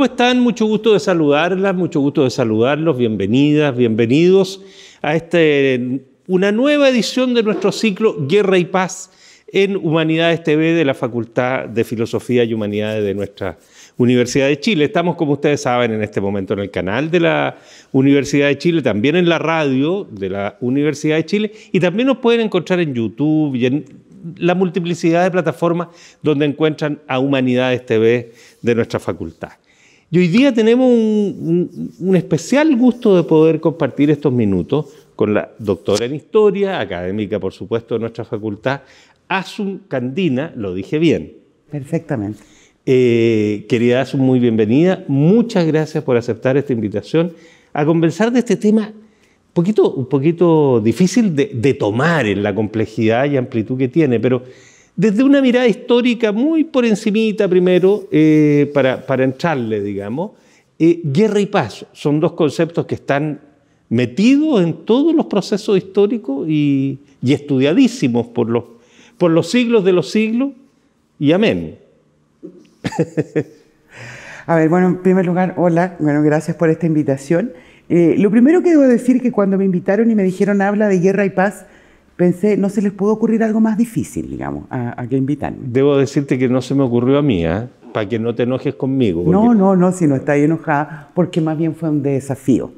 ¿Cómo están? Mucho gusto de saludarlas, mucho gusto de saludarlos. Bienvenidas, bienvenidos a este, una nueva edición de nuestro ciclo Guerra y Paz en Humanidades TV de la Facultad de Filosofía y Humanidades de nuestra Universidad de Chile. Estamos, como ustedes saben, en este momento en el canal de la Universidad de Chile, también en la radio de la Universidad de Chile y también nos pueden encontrar en YouTube y en la multiplicidad de plataformas donde encuentran a Humanidades TV de nuestra facultad. Y hoy día tenemos un, especial gusto de poder compartir estos minutos con la doctora en historia, académica por supuesto de nuestra facultad, Asun Candina, lo dije bien. Perfectamente. Eh, querida Asun, muy bienvenida. Muchas gracias por aceptar esta invitación a conversar de este tema un poquito, poquito difícil de tomar en la complejidad y amplitud que tiene, pero desde una mirada histórica muy por encimita primero, eh, para, para, entrarle, digamos, eh, guerra y paz son dos conceptos que están metidos en todos los procesos históricos y, estudiadísimos por los, por los siglos de los siglos, y amén. A ver, bueno, en primer lugar, hola, bueno, gracias por esta invitación. Eh, lo primero que debo decir que cuando me invitaron y me dijeron habla de guerra y paz, pensé, no se les pudo ocurrir algo más difícil, digamos, a, que invitarme. Debo decirte que no se me ocurrió a mí, ¿eh? para que no te enojes conmigo. No, no, no, si no está enojada, porque más bien fue un desafío.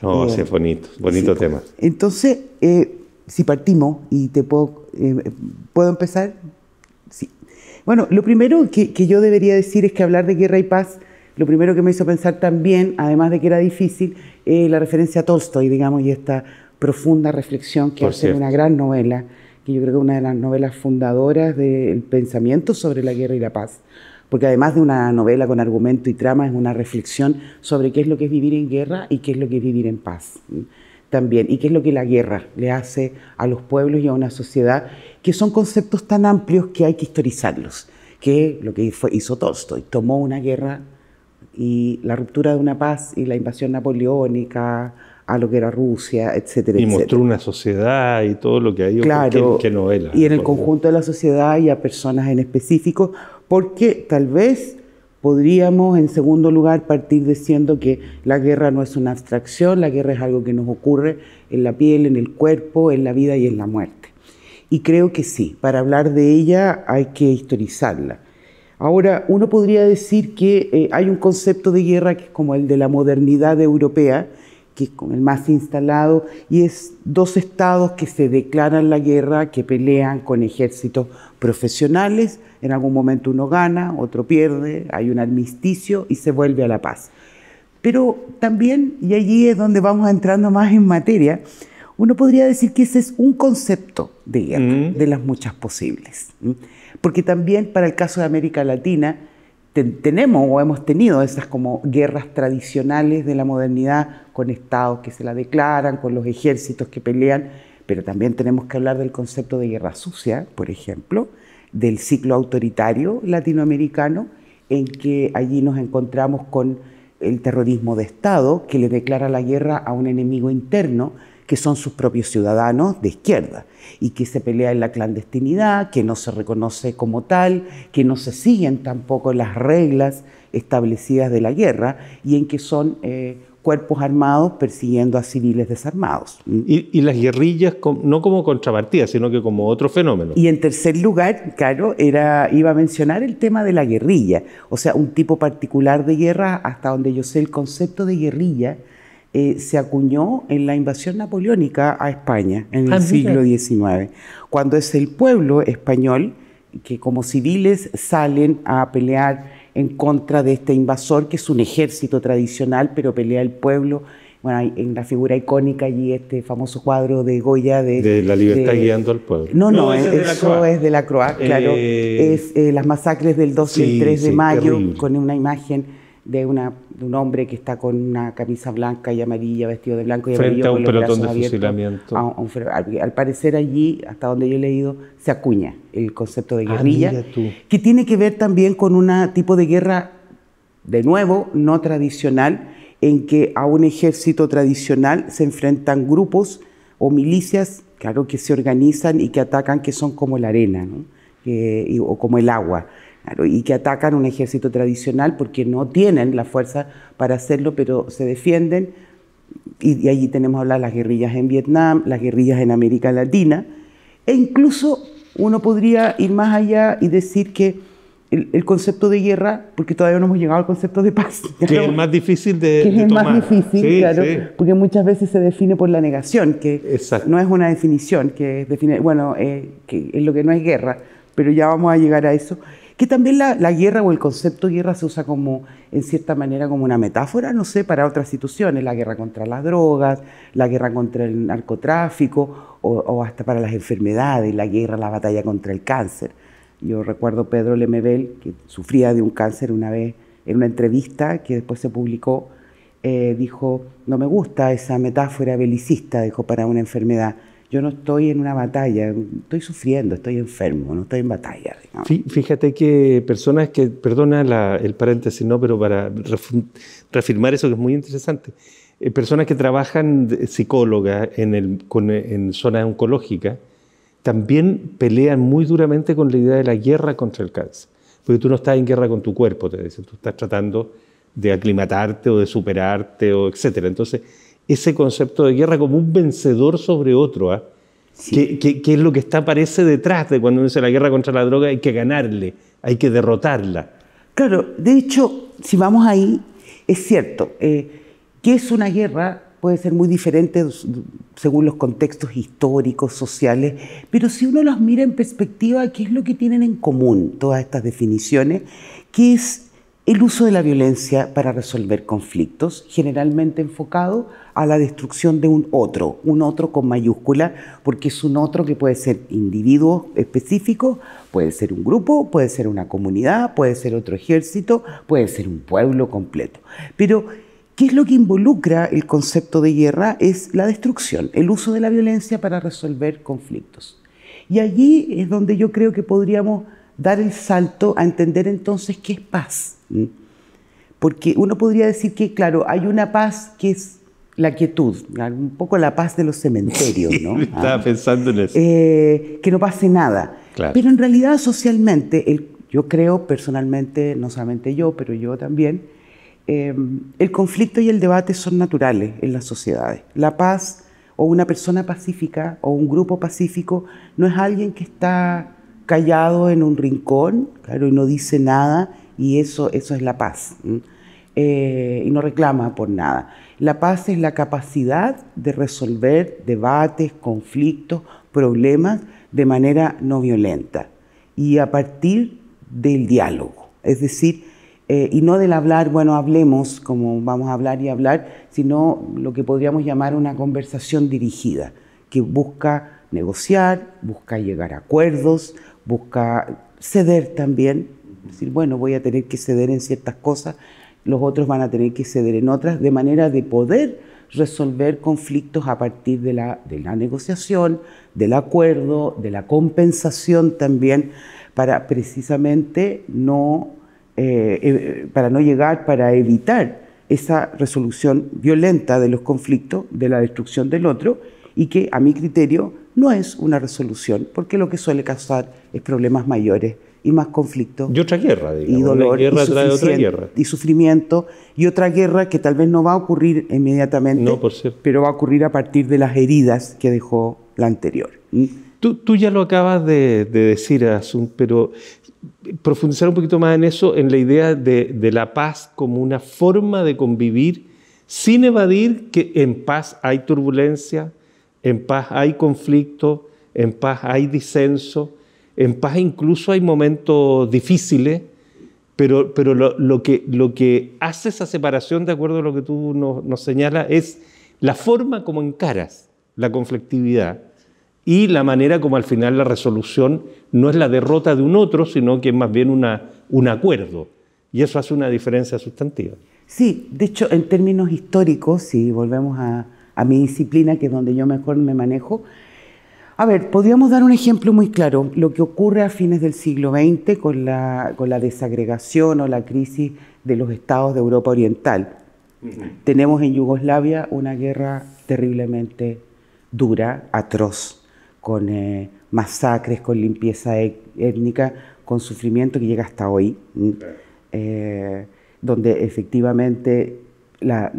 No, eh, sí, bonito, bonito tema. Entonces, eh, si partimos y te puedo, eh, ¿puedo empezar? Sí. Bueno, lo primero que, yo debería decir es que hablar de guerra y paz lo primero que me hizo pensar también, además de que era difícil, la referencia a Tolstoy, digamos, y esta profunda reflexión que hace una gran novela, que yo creo que es una de las novelas fundadoras del pensamiento sobre la guerra y la paz. Porque además de una novela con argumento y trama, es una reflexión sobre qué es lo que es vivir en guerra y qué es lo que es vivir en paz también, y qué es lo que la guerra le hace a los pueblos y a una sociedad, que son conceptos tan amplios que hay que historizarlos, que lo que hizo Tolstoy, tomó una guerra y la ruptura de una paz y la invasión napoleónica, a lo que era Rusia, etcétera. Y mostró una sociedad y todo lo que hay. Claro. ¿Qué, qué novela? Y en el conjunto de la sociedad y a personas en específico, porque tal vez podríamos, en segundo lugar, partir diciendo que la guerra no es una abstracción, la guerra es algo que nos ocurre en la piel, en el cuerpo, en la vida y en la muerte. Y creo que sí, para hablar de ella hay que historizarla. Ahora, uno podría decir que eh, hay un concepto de guerra que es como el de la modernidad europea, que es con el más instalado, y es dos estados que se declaran la guerra, que pelean con ejércitos profesionales, en algún momento uno gana, otro pierde, hay un armisticio y se vuelve a la paz. Pero también, y allí es donde vamos entrando más en materia, uno podría decir que ese es un concepto de guerra, mm. de las muchas posibles. Porque también para el caso de América Latina, tenemos o hemos tenido esas como guerras tradicionales de la modernidad con estados que se la declaran, con los ejércitos que pelean, pero también tenemos que hablar del concepto de guerra sucia, por ejemplo, del ciclo autoritario latinoamericano, en que allí nos encontramos con el terrorismo de Estado, que le declara la guerra a un enemigo interno que son sus propios ciudadanos de izquierda y que se pelea en la clandestinidad, que no se reconoce como tal, que no se siguen tampoco las reglas establecidas de la guerra y en que son eh, cuerpos armados persiguiendo a civiles desarmados. Y, las guerrillas no como contrapartida, sino que como otro fenómeno. Y en tercer lugar, claro, era, iba a mencionar el tema de la guerrilla, o sea, un tipo particular de guerra, hasta donde yo sé el concepto de guerrilla eh, se acuñó en la invasión napoleónica a España en el ah, siglo XIX, cuando es el pueblo español que como civiles salen a pelear en contra de este invasor, que es un ejército tradicional, pero pelea el pueblo bueno, hay la figura icónica allí, este famoso cuadro de Goya de... de la libertad guiando al pueblo. No, no, eso es de la Croacia, claro. Eh, es eh, las masacres del 2 y 3 de mayo, con una imagen de, un hombre que está con una camisa blanca y amarilla, vestido de blanco y amarillo. Frente a un pelotón de fusilamiento. al parecer allí, hasta donde yo he leído, se acuña el concepto de ah, guerrilla, que tiene que ver también con un tipo de guerra, de nuevo, no tradicional, en que a un ejército tradicional se enfrentan grupos o milicias, claro, que se organizan y que atacan, que son como la arena, o como el agua y que atacan un ejército tradicional porque no tienen la fuerza para hacerlo, pero se defienden. Y, y allí tenemos hablar las guerrillas en Vietnam, las guerrillas en América Latina. E incluso uno podría ir más allá y decir que el, concepto de guerra, porque todavía no hemos llegado al concepto de paz. Que es el más difícil de, que es tomar. más difícil, claro, porque muchas veces se define por la negación, que no es una definición, que define, bueno, eh, que es lo que no es guerra, pero ya vamos a llegar a eso. Que también la, guerra o el concepto guerra se usa como, en cierta manera, como una metáfora, no sé, para otras situaciones, la guerra contra las drogas, la guerra contra el narcotráfico o, hasta para las enfermedades, la guerra, la batalla contra el cáncer. Yo recuerdo Pedro Lemebel, que sufría de un cáncer una vez en una entrevista que después se publicó, eh, dijo, no me gusta esa metáfora belicista, dijo, para una enfermedad yo no estoy en una batalla, estoy sufriendo, estoy enfermo, no estoy en batalla. Fíjate que personas que, perdona el paréntesis, no, pero para reafirmar eso que es muy interesante, eh, personas que trabajan psicólogas en, en zonas oncológicas, también pelean muy duramente con la idea de la guerra contra el cáncer, porque tú no estás en guerra con tu cuerpo, te dicen, tú estás tratando de aclimatarte o de superarte, o etcétera. Entonces, ese concepto de guerra como un vencedor sobre otro. ¿eh? Que, es lo que está, aparece detrás de cuando uno dice la guerra contra la droga, hay que ganarle, hay que derrotarla. Claro, de hecho, si vamos ahí, es cierto, eh, que es una guerra puede ser muy diferente según los contextos históricos, sociales, pero si uno las mira en perspectiva, ¿qué es lo que tienen en común todas estas definiciones? Que es el uso de la violencia para resolver conflictos, generalmente enfocado a la destrucción de un otro, un otro con mayúscula, porque es un otro que puede ser individuo específico, puede ser un grupo, puede ser una comunidad, puede ser otro ejército, puede ser un pueblo completo. Pero, ¿qué es lo que involucra el concepto de guerra? Es la destrucción, el uso de la violencia para resolver conflictos. Y allí es donde yo creo que podríamos dar el salto a entender entonces qué es paz porque uno podría decir que, claro, hay una paz que es la quietud, un poco la paz de los cementerios, ¿no? Estaba ah. pensando en eso. Eh, que no pase nada. Pero en realidad socialmente, yo creo personalmente, no solamente yo, pero yo también, eh, el conflicto y el debate son naturales en las sociedades. La paz o una persona pacífica o un grupo pacífico no es alguien que está callado en un rincón, claro, y no dice nada y eso, eso es la paz. Eh, y no reclama por nada. La paz es la capacidad de resolver debates, conflictos, problemas de manera no violenta y a partir del diálogo. Es decir, eh, y no del hablar, bueno, hablemos, como vamos a hablar y hablar, sino lo que podríamos llamar una conversación dirigida, que busca negociar, busca llegar a acuerdos, busca ceder también decir, bueno, voy a tener que ceder en ciertas cosas, los otros van a tener que ceder en otras, de manera de poder resolver conflictos a partir de la, negociación, del acuerdo, de la compensación también, para precisamente no, eh, eh, para no llegar, para evitar esa resolución violenta de los conflictos, de la destrucción del otro, y que a mi criterio no es una resolución, porque lo que suele causar es problemas mayores y más conflicto. Y otra guerra, digamos. Y dolor. Guerra y, trae otra guerra. y sufrimiento. Y otra guerra que tal vez no va a ocurrir inmediatamente, no, por pero va a ocurrir a partir de las heridas que dejó la anterior. Tú, tú ya lo acabas de, decir, Asun, pero profundizar un poquito más en eso, en la idea de, de la paz como una forma de convivir sin evadir que en paz hay turbulencia, en paz hay conflicto, en paz hay disenso en paz incluso hay momentos difíciles, pero, pero lo, lo, que, lo que hace esa separación, de acuerdo a lo que tú nos, nos señalas, es la forma como encaras la conflictividad y la manera como al final la resolución no es la derrota de un otro, sino que es más bien una, un acuerdo. Y eso hace una diferencia sustantiva. Sí, de hecho, en términos históricos, si volvemos a, a mi disciplina, que es donde yo mejor me manejo, a ver, podríamos dar un ejemplo muy claro, lo que ocurre a fines del siglo XX con la, desagregación o la crisis de los estados de Europa Oriental. Tenemos en Yugoslavia una guerra terriblemente dura, atroz, con eh, masacres, con limpieza e, étnica, con sufrimiento que llega hasta hoy, eh, donde efectivamente la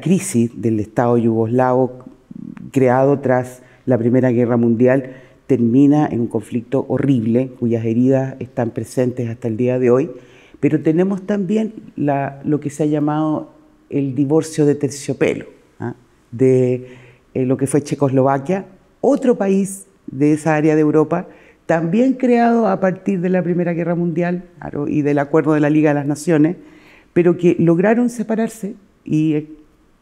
crisis del Estado yugoslavo creado tras la Primera Guerra Mundial termina en un conflicto horrible cuyas heridas están presentes hasta el día de hoy, pero tenemos también lo que se ha llamado el divorcio de terciopelo, ¿ah? de eh, lo que fue Checoslovaquia, otro país de esa área de Europa, también creado a partir de la Primera Guerra Mundial y del acuerdo de la Liga de las Naciones, pero que lograron separarse y eh,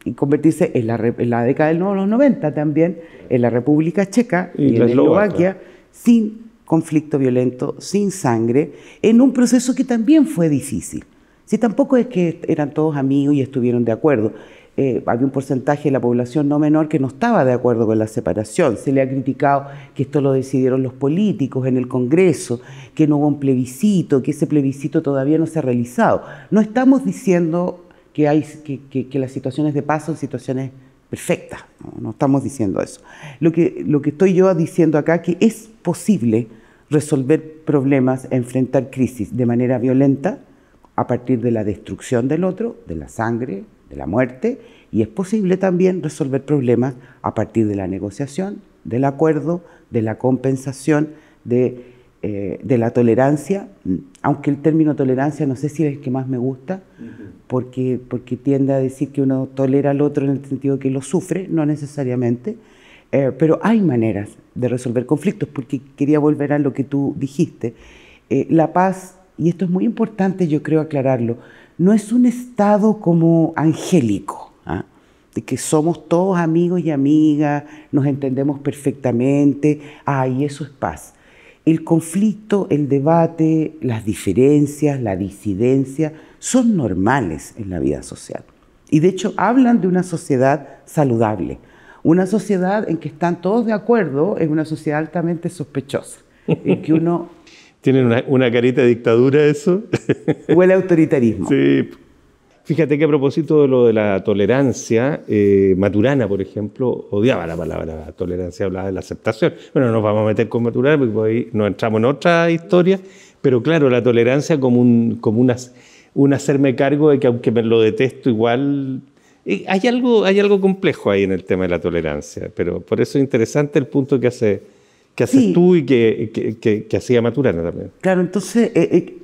y convertirse en la, década de los 90 también, en la República Checa y, en en Eslovaquia, sin conflicto violento, sin sangre, en un proceso que también fue difícil. Si tampoco es que eran todos amigos y estuvieron de acuerdo. Eh, había un porcentaje de la población no menor que no estaba de acuerdo con la separación. Se le ha criticado que esto lo decidieron los políticos en el Congreso, que no hubo un plebiscito, que ese plebiscito todavía no se ha realizado. No estamos diciendo que, las situaciones de paz son situaciones perfectas. No, estamos diciendo eso. Lo que, lo que estoy yo diciendo acá que es posible resolver problemas, enfrentar crisis de manera violenta a partir de la destrucción del otro, de la sangre, de la muerte, y es posible también resolver problemas a partir de la negociación, del acuerdo, de la compensación, de, eh, de la tolerancia, aunque el término tolerancia no sé si es el que más me gusta, porque, porque tiende a decir que uno tolera al otro en el sentido que lo sufre, no necesariamente, eh, pero hay maneras de resolver conflictos, porque quería volver a lo que tú dijiste. Eh, la paz, y esto es muy importante, yo creo aclararlo, no es un estado como angélico, ¿ah? de que somos todos amigos y amigas, nos entendemos perfectamente, ah, y eso es paz el conflicto, el debate, las diferencias, la disidencia son normales en la vida social. Y de hecho hablan de una sociedad saludable. Una sociedad en que están todos de acuerdo es una sociedad altamente sospechosa. En que uno... ¿Tienen una, carita de dictadura eso? Huele autoritarismo. Sí. Fíjate que a propósito de lo de la tolerancia, eh, Maturana, por ejemplo, odiaba la palabra tolerancia, hablaba de la aceptación. Bueno, nos vamos a meter con Maturana porque ahí nos entramos en otra historia, pero claro, la tolerancia como un, como hacerme cargo de que aunque me lo detesto igual... hay algo, hay algo complejo ahí en el tema de la tolerancia, pero por eso es interesante el punto que hace que haces tú y que, hacía Maturana también. Claro, entonces... Eh, eh,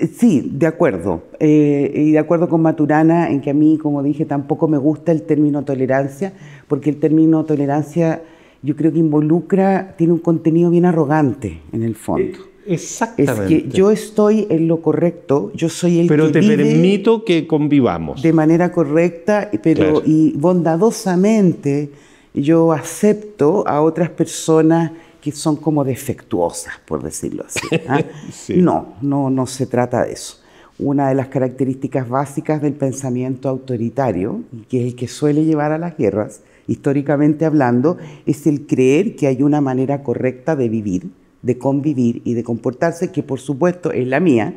eh, sí, de acuerdo. Eh, y de acuerdo con Maturana en que a mí, como dije, tampoco me gusta el término tolerancia, porque el término tolerancia yo creo que involucra, tiene un contenido bien arrogante en el fondo. Exactamente. Es que yo estoy en lo correcto, yo soy el pero te permito que convivamos. De manera correcta, pero y bondadosamente yo acepto a otras personas que son como defectuosas, por decirlo así. ¿ah? No, no, no se trata de eso. Una de las características básicas del pensamiento autoritario, que es el que suele llevar a las guerras, históricamente hablando, es el creer que hay una manera correcta de vivir, de convivir y de comportarse, que por supuesto es la mía,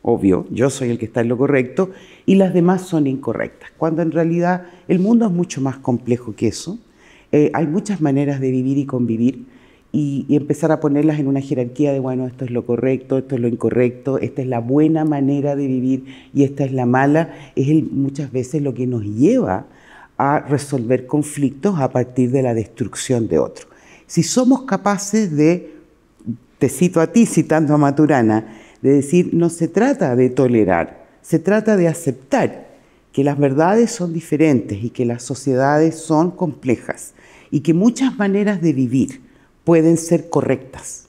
obvio, yo soy el que está en lo correcto, y las demás son incorrectas, cuando en realidad el mundo es mucho más complejo que eso. Eh, hay muchas maneras de vivir y convivir y, empezar a ponerlas en una jerarquía de, bueno, esto es lo correcto, esto es lo incorrecto, esta es la buena manera de vivir y esta es la mala, es muchas veces lo que nos lleva a resolver conflictos a partir de la destrucción de otro. Si somos capaces de, te cito a ti citando a Maturana, de decir, no se trata de tolerar, se trata de aceptar que las verdades son diferentes y que las sociedades son complejas y que muchas maneras de vivir pueden ser correctas.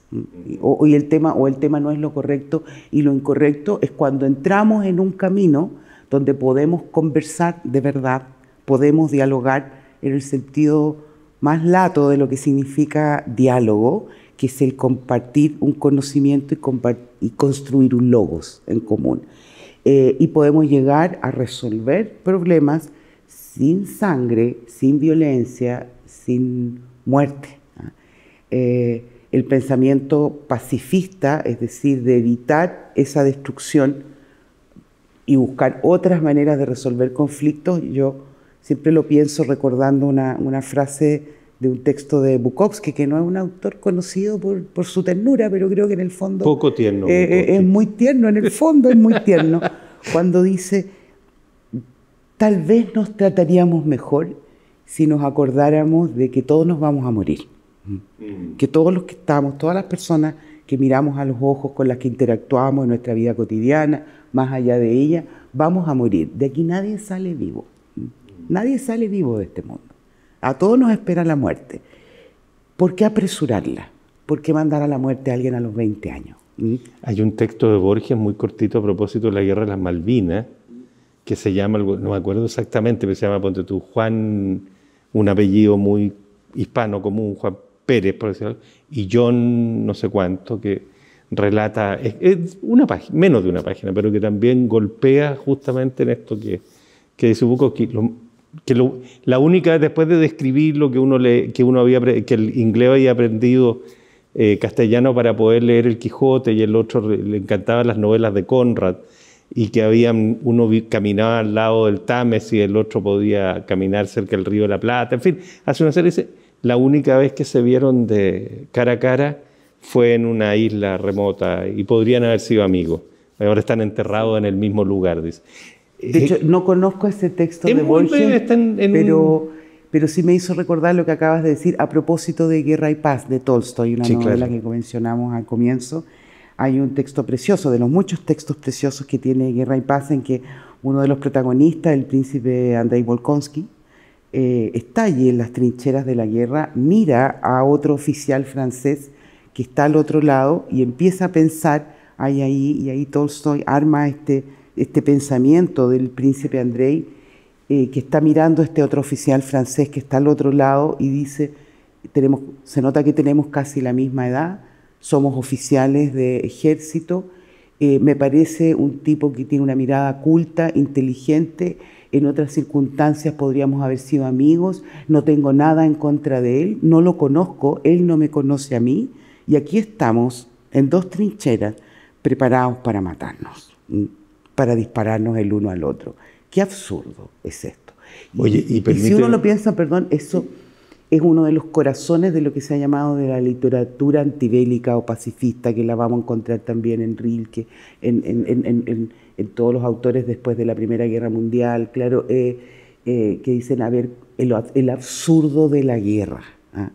O, el tema, o el tema no es lo correcto y lo incorrecto es cuando entramos en un camino donde podemos conversar de verdad, podemos dialogar en el sentido más lato de lo que significa diálogo, que es el compartir un conocimiento y, construir un logos en común. Eh, y podemos llegar a resolver problemas sin sangre, sin violencia, sin muerte. Eh, el pensamiento pacifista, es decir, de evitar esa destrucción y buscar otras maneras de resolver conflictos. Yo siempre lo pienso recordando una, frase de un texto de Bukowski, que no es un autor conocido por, su ternura, pero creo que en el fondo... Eh, eh, es muy tierno, en el fondo es muy tierno, cuando dice, tal vez nos trataríamos mejor si nos acordáramos de que todos nos vamos a morir. Mm. Que todos los que estamos, todas las personas que miramos a los ojos, con las que interactuamos en nuestra vida cotidiana, más allá de ella, vamos a morir. De aquí nadie sale vivo. Mm. Nadie sale vivo de este mundo. A todos nos espera la muerte. ¿Por qué apresurarla? ¿Por qué mandar a la muerte a alguien a los 20 años? ¿Mm? Hay un texto de Borges muy cortito a propósito de la guerra de las Malvinas, que se llama, no me acuerdo exactamente, pero se llama, ponte tú, Juan, un apellido muy hispano común, Juan Pérez, por decirlo, y John no sé cuánto, que relata, es, una página, menos de una página, pero que también golpea justamente en esto que, que dice Bukowski, que la única, después de describir lo que uno, le, que uno había, que el inglés había aprendido eh, castellano para poder leer El Quijote y el otro le encantaban las novelas de Conrad y que habían, uno caminaba al lado del Támesis y el otro podía caminar cerca del río de la Plata, en fin, hace una serie, dice, la única vez que se vieron de cara a cara fue en una isla remota y podrían haber sido amigos. Ahora están enterrados en el mismo lugar, dice. De eh, hecho, no conozco ese texto de Borges, pero, pero sí me hizo recordar lo que acabas de decir a propósito de Guerra y Paz de Tolstoy, una novela que mencionamos al comienzo. Hay un texto precioso, de los muchos textos preciosos que tiene Guerra y Paz, en que uno de los protagonistas, el príncipe Andrei Volkonsky, eh, está allí en las trincheras de la guerra, mira a otro oficial francés que está al otro lado y empieza a pensar, ahí, ahí, y ahí Tolstoy arma este, este pensamiento del príncipe Andrei, eh, que está mirando a este otro oficial francés que está al otro lado y dice, tenemos, se nota que tenemos casi la misma edad, somos oficiales de ejército, eh, me parece un tipo que tiene una mirada culta, inteligente, en otras circunstancias podríamos haber sido amigos, no tengo nada en contra de él, no lo conozco, él no me conoce a mí, y aquí estamos en dos trincheras preparados para matarnos, mm, para dispararnos el uno al otro. Qué absurdo es esto. Y, si uno lo piensa, perdón, eso es uno de los corazones de lo que se ha llamado de la literatura antibélica o pacifista, que la vamos a encontrar también en Rilke, en, en, en, en en todos los autores después de la Primera Guerra Mundial, claro, eh, eh, que dicen, a ver, el, absurdo de la guerra, ¿ah?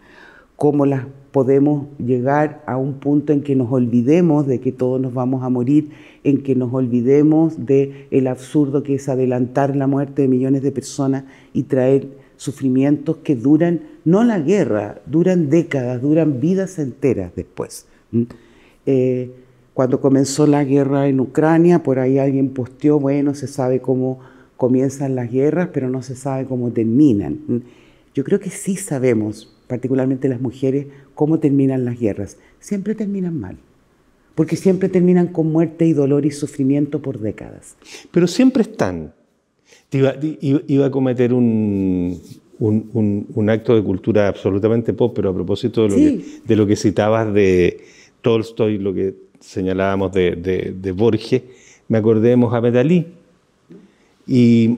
cómo las podemos llegar a un punto en que nos olvidemos de que todos nos vamos a morir, en que nos olvidemos de el absurdo que es adelantar la muerte de millones de personas y traer sufrimientos que duran no la guerra, duran décadas, duran vidas enteras después. Cuando comenzó la guerra en Ucrania, por ahí alguien posteó, bueno, se sabe cómo comienzan las guerras, pero no se sabe cómo terminan. Mm, yo creo que sí sabemos, particularmente las mujeres, cómo terminan las guerras. Siempre terminan mal, porque siempre terminan con muerte y dolor y sufrimiento por décadas. Pero siempre están. Iba, iba a cometer un, un, acto de cultura absolutamente pop, pero a propósito de lo, que, de lo que citabas de Tolstoy, lo que señalábamos de, de, de Borges, me acordé de Mohamed Ali. Y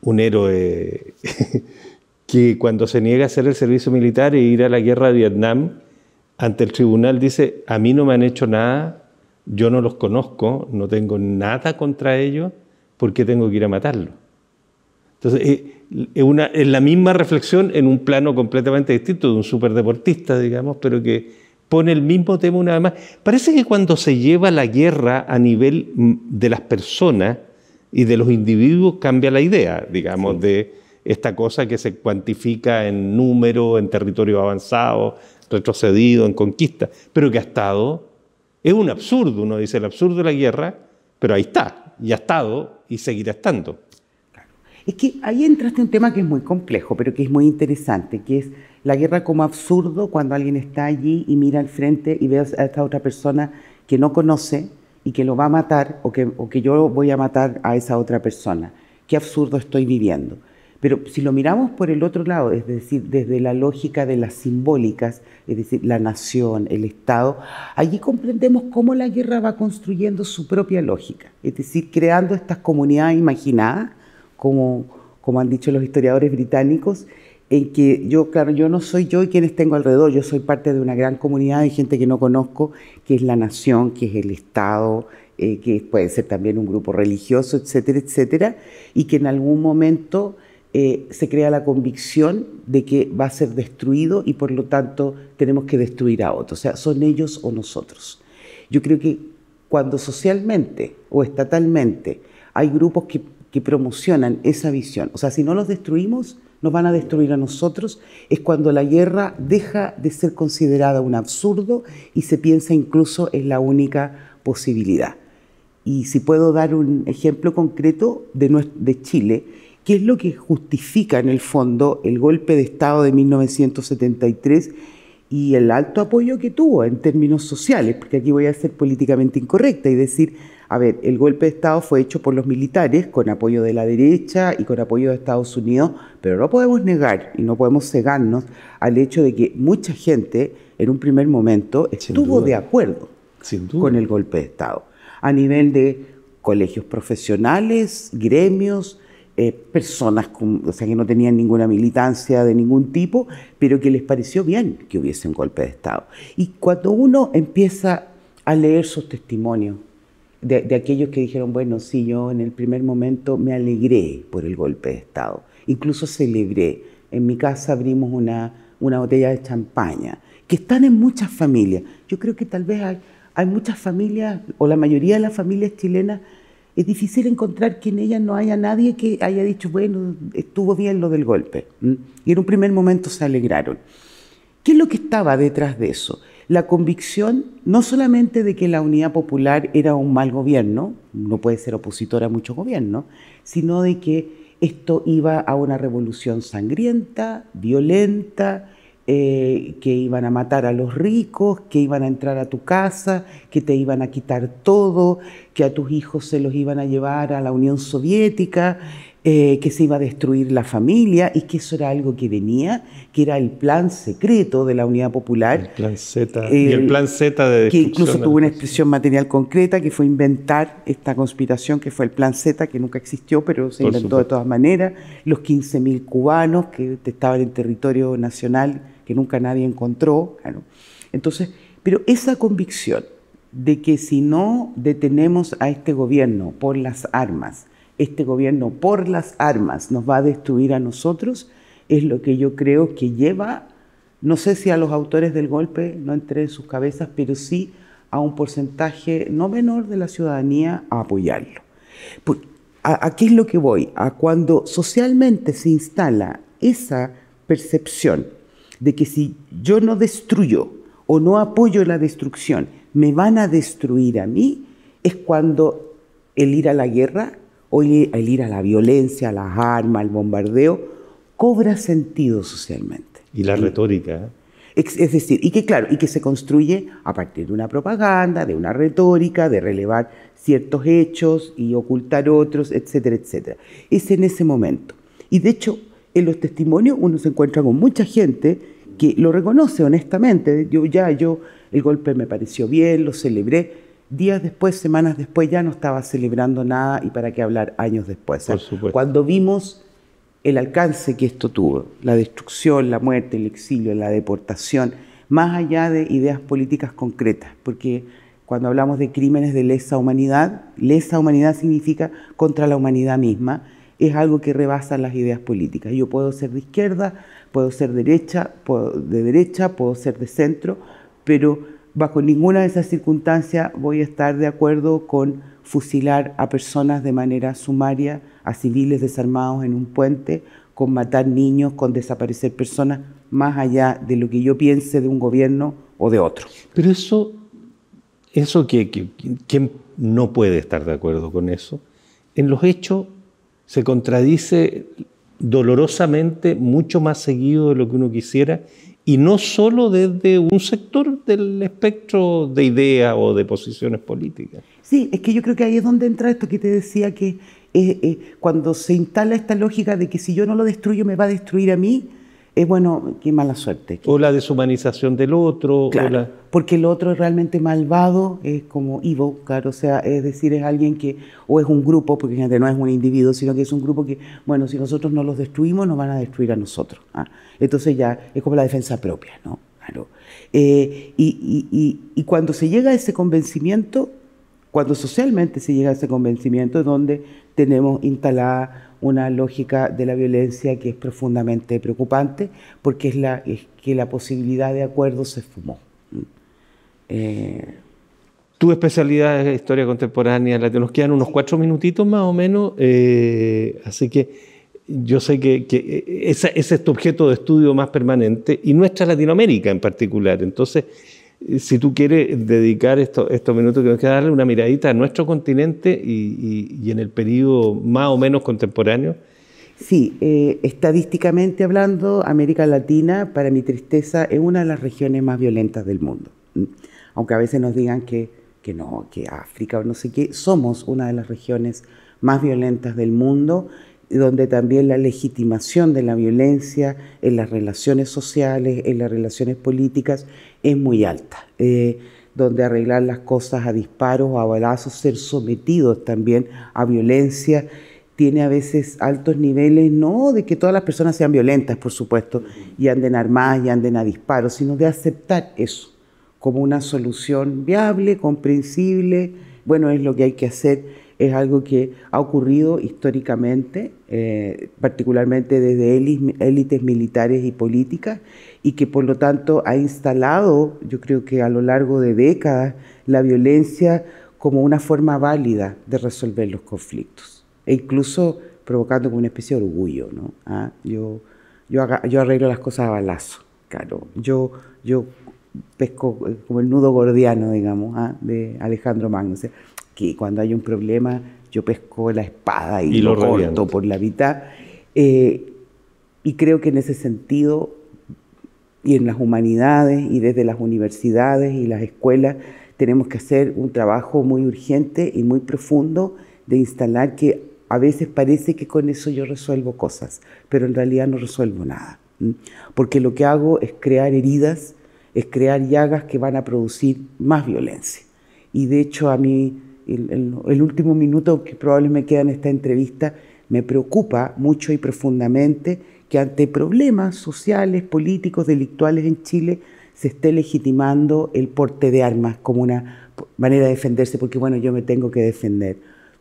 un héroe que cuando se niega a hacer el servicio militar e ir a la guerra de Vietnam, ante el tribunal dice, a mí no me han hecho nada, yo no los conozco, no tengo nada contra ellos, ¿por qué tengo que ir a matarlos? Entonces, eh, es, una, es la misma reflexión en un plano completamente distinto de un superdeportista, digamos, pero que pone el mismo tema una vez más. Parece que cuando se lleva la guerra a nivel mm, de las personas y de los individuos cambia la idea, digamos, de esta cosa que se cuantifica en número, en territorio avanzado, retrocedido, en conquista, pero que ha estado, es un absurdo, uno dice el absurdo de la guerra, pero ahí está, y ha estado y seguirá estando. Es que ahí entraste un tema que es muy complejo, pero que es muy interesante, que es la guerra como absurdo cuando alguien está allí y mira al frente y ve a esta otra persona que no conoce y que lo va a matar o que, o que yo voy a matar a esa otra persona. Qué absurdo estoy viviendo. Pero si lo miramos por el otro lado, es decir, desde la lógica de las simbólicas, es decir, la nación, el Estado, allí comprendemos cómo la guerra va construyendo su propia lógica, es decir, creando estas comunidades imaginadas como, como han dicho los historiadores británicos, en que yo, claro, yo no soy yo y quienes tengo alrededor, yo soy parte de una gran comunidad de gente que no conozco, que es la nación, que es el Estado, eh, que puede ser también un grupo religioso, etcétera, etcétera, y que en algún momento eh, se crea la convicción de que va a ser destruido y por lo tanto tenemos que destruir a otros, o sea, son ellos o nosotros. Yo creo que cuando socialmente o estatalmente hay grupos que que promocionan esa visión. O sea, si no los destruimos, nos van a destruir a nosotros. Es cuando la guerra deja de ser considerada un absurdo y se piensa incluso es la única posibilidad. Y si puedo dar un ejemplo concreto de, Chile, ¿qué es lo que justifica en el fondo el golpe de Estado de 1973 y el alto apoyo que tuvo en términos sociales, porque aquí voy a ser políticamente incorrecta y decir, a ver, el golpe de Estado fue hecho por los militares con apoyo de la derecha y con apoyo de Estados Unidos, pero no podemos negar y no podemos cegarnos al hecho de que mucha gente en un primer momento estuvo de acuerdo con el golpe de Estado, a nivel de colegios profesionales, gremios, eh, personas que no tenían ninguna militancia de ningún tipo, pero que les pareció bien que hubiese un golpe de Estado. Y cuando uno empieza a leer sus testimonios de, aquellos que dijeron, bueno, sí, yo en el primer momento me alegré por el golpe de Estado, incluso celebré. En mi casa abrimos una, una botella de champaña, que están en muchas familias. Yo creo que tal vez hay, hay muchas familias, o la mayoría de las familias chilenas, es difícil encontrar que en ella no haya nadie que haya dicho, bueno, estuvo bien lo del golpe. Y en un primer momento se alegraron. ¿Qué es lo que estaba detrás de eso? La convicción no solamente de que la Unidad Popular era un mal gobierno, no puede ser opositor a muchos gobiernos, sino de que esto iba a una revolución sangrienta, violenta, eh, que iban a matar a los ricos, que iban a entrar a tu casa, que te iban a quitar todo, que a tus hijos se los iban a llevar a la Unión Soviética, eh, que se iba a destruir la familia y que eso era algo que venía, que era el plan secreto de la Unidad Popular. El plan Z. y el plan Z de Que incluso tuvo una expresión material concreta que fue inventar esta conspiración que fue el plan Z, que nunca existió, pero se inventó de todas maneras. Los 15.000 cubanos que estaban en territorio nacional que nunca nadie encontró. Ah, Entonces, pero esa convicción de que si no detenemos a este gobierno por las armas, este gobierno por las armas nos va a destruir a nosotros, es lo que yo creo que lleva, no sé si a los autores del golpe, no entré en sus cabezas, pero sí a un porcentaje no menor de la ciudadanía a apoyarlo. Pues, a qué es lo que voy? A cuando socialmente se instala esa percepción de que si yo no destruyo o no apoyo la destrucción, me van a destruir a mí, es cuando el ir a la guerra o el ir a la violencia, a las armas, al bombardeo, cobra sentido socialmente. Y la retórica. ¿eh? Es, decir, y que claro, y que se construye a partir de una propaganda, de una retórica, de relevar ciertos hechos y ocultar otros, etcétera, etcétera. Es en ese momento. Y de hecho, en los testimonios uno se encuentra con mucha gente que lo reconoce honestamente. Yo ya, yo, el golpe me pareció bien, lo celebré. Días después, semanas después, ya no estaba celebrando nada y para qué hablar años después. Cuando vimos el alcance que esto tuvo, la destrucción, la muerte, el exilio, la deportación, más allá de ideas políticas concretas, porque cuando hablamos de crímenes de lesa humanidad, lesa humanidad significa contra la humanidad misma, es algo que rebasa las ideas políticas. Yo puedo ser de izquierda, puedo ser derecha, de derecha, puedo ser de centro, pero bajo ninguna de esas circunstancias voy a estar de acuerdo con fusilar a personas de manera sumaria, a civiles desarmados en un puente, con matar niños, con desaparecer personas, más allá de lo que yo piense de un gobierno o de otro. Pero eso, eso que, quien no puede estar de acuerdo con eso? En los hechos se contradice dolorosamente mucho más seguido de lo que uno quisiera y no solo desde un sector del espectro de ideas o de posiciones políticas. Sí, es que yo creo que ahí es donde entra esto que te decía que eh, eh, cuando se instala esta lógica de que si yo no lo destruyo me va a destruir a mí, es bueno, qué mala suerte. O la deshumanización del otro. porque el otro es realmente malvado, es como Ivo, claro, o sea, es decir, es alguien que, o es un grupo, porque gente no es un individuo, sino que es un grupo que, bueno, si nosotros no los destruimos, nos van a destruir a nosotros. ¿ah? Entonces ya es como la defensa propia, ¿no? Claro. Eh, y cuando se llega a ese convencimiento, cuando socialmente se llega a ese convencimiento donde tenemos instalada una lógica de la violencia que es profundamente preocupante porque es, la, es que la posibilidad de acuerdo se fumó. Mm. Eh, tu especialidad es historia contemporánea, la nos quedan unos cuatro minutitos más o menos, eh, así que yo sé que, eh, ese es tu objeto de estudio más permanente y nuestra Latinoamérica en particular. Entonces, si tú quieres dedicar estos minutos que nos queda, darle una miradita a nuestro continente y, en el periodo más o menos contemporáneo. Sí, eh, estadísticamente hablando, América Latina, para mi tristeza, es una de las regiones más violentas del mundo. Aunque a veces nos digan que, que no, que África o no sé qué, somos una de las regiones más violentas del mundo donde también la legitimación de la violencia en las relaciones sociales, en las relaciones políticas, es muy alta. Eh, donde arreglar las cosas a disparos o a balazos, ser sometidos también a violencia, tiene a veces altos niveles, no de que todas las personas sean violentas, por supuesto, y anden armadas y anden a disparos, sino de aceptar eso como una solución viable, comprensible, bueno, es lo que hay que hacer es algo que ha ocurrido históricamente, eh, particularmente desde élites militares y políticas, y que por lo tanto ha instalado, yo creo que a lo largo de décadas, la violencia como una forma válida de resolver los conflictos, e incluso provocando como una especie de orgullo. ¿no? ¿Ah? Yo, yo, arreglo las cosas a balazo, claro. Yo, yo pesco eh, como el nudo gordiano, digamos, ¿ah? de Alejandro Magno que cuando hay un problema yo pesco la espada y, lo, corto por la mitad. Eh, y creo que en ese sentido, y en las humanidades, y desde las universidades y las escuelas, tenemos que hacer un trabajo muy urgente y muy profundo de instalar que a veces parece que con eso yo resuelvo cosas, pero en realidad no resuelvo nada. Porque lo que hago es crear heridas, es crear llagas que van a producir más violencia. Y de hecho a mí el, último minuto que probablemente me queda en esta entrevista, me preocupa mucho y profundamente que ante problemas sociales, políticos, delictuales en Chile se esté legitimando el porte de armas como una manera de defenderse, porque bueno, yo me tengo que defender.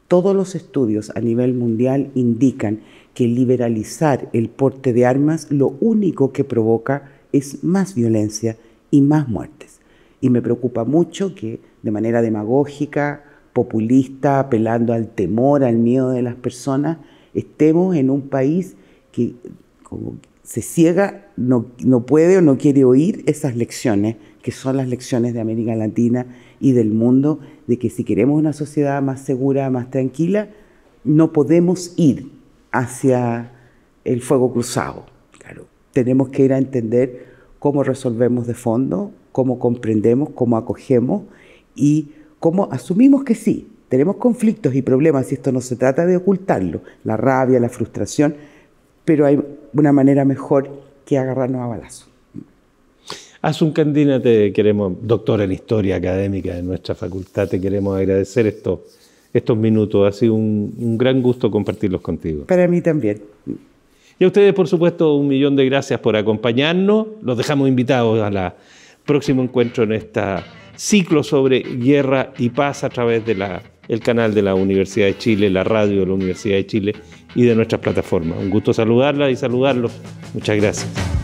Todos los estudios a nivel mundial indican que liberalizar el porte de armas lo único que provoca es más violencia y más muertes. Y me preocupa mucho que de manera demagógica, populista, apelando al temor, al miedo de las personas, estemos en un país que como se ciega, no, no puede o no quiere oír esas lecciones, que son las lecciones de América Latina y del mundo, de que si queremos una sociedad más segura, más tranquila, no podemos ir hacia el fuego cruzado. Claro, tenemos que ir a entender cómo resolvemos de fondo, cómo comprendemos, cómo acogemos y como asumimos que sí, tenemos conflictos y problemas y esto no se trata de ocultarlo, la rabia, la frustración, pero hay una manera mejor que agarrarnos a balazo. Haz un te queremos, doctor en historia académica de nuestra facultad, te queremos agradecer estos minutos. Ha sido un, gran gusto compartirlos contigo. Para mí también. Y a ustedes, por supuesto, un millón de gracias por acompañarnos. Los dejamos invitados al próximo encuentro en esta ciclo sobre guerra y paz a través del canal de la Universidad de Chile, la radio de la Universidad de Chile y de nuestras plataformas. Un gusto saludarla y saludarlos. Muchas gracias.